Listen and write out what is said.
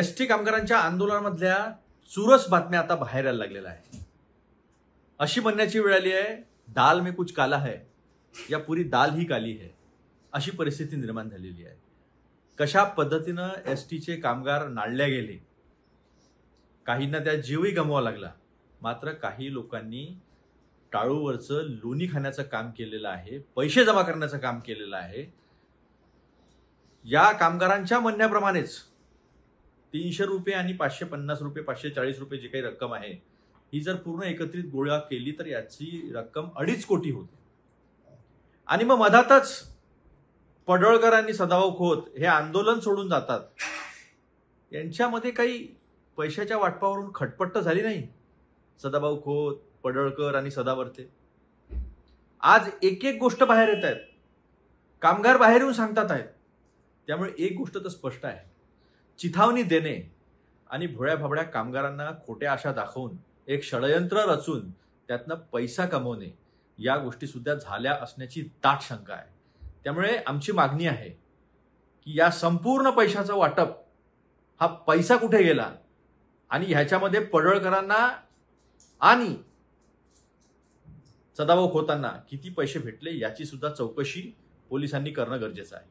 S T कामगारांच्या आंदोलनामधल्या चुरस बातम्या आता बाहेर यायला लागलेल्या आहे अशी म्हणण्याची वेळ आली आहे दाल में कुछ काला है या पुरी दाल ही काली है अशी परिस्थिती निर्माण झालेली आहे कशा पद्धतीनं एस टीचे कामगार नाडल्या गेले काहींना त्या जीवही गमवा लागला मात्र काही लोकांनी टाळूवरचं लोणी खाण्याचं काम केलेलं आहे पैसे जमा करण्याचं काम केलेलं आहे या कामगारांच्या म्हणण्याप्रमाणेच तीनशे रुपये आणि पाचशे पन्नास रुपये पाचशे चाळीस रुपये जी काही रक्कम आहे ही जर पूर्ण एकत्रित गोळा केली तर याची रक्कम अडीच कोटी होते आणि मग मधातच पडळकर आणि सदाभाऊ खोत हे आंदोलन सोडून जातात यांच्यामध्ये काही पैशाच्या वाटपावरून खटपट झाली नाही सदाभाऊ खोत पडळकर आणि सदावर्ते आज एक एक गोष्ट बाहेर येत आहेत कामगार बाहेर येऊन सांगतात आहेत त्यामुळे एक गोष्ट तर स्पष्ट आहे चिथावणी देणे आणि भोळ्या भाबड्या कामगारांना खोट्या आशा दाखवून एक षडयंत्र रचून त्यातनं पैसा कमवणे या गोष्टीसुद्धा झाल्या असण्याची दाट शंका आहे त्यामुळे आमची मागणी आहे की या संपूर्ण पैशाचं वाटप हा पैसा कुठे गेला आणि ह्याच्यामध्ये पडळकरांना आणि सदाभाऊ खोतांना किती पैसे भेटले याची सुद्धा चौकशी पोलिसांनी करणं गरजेचं आहे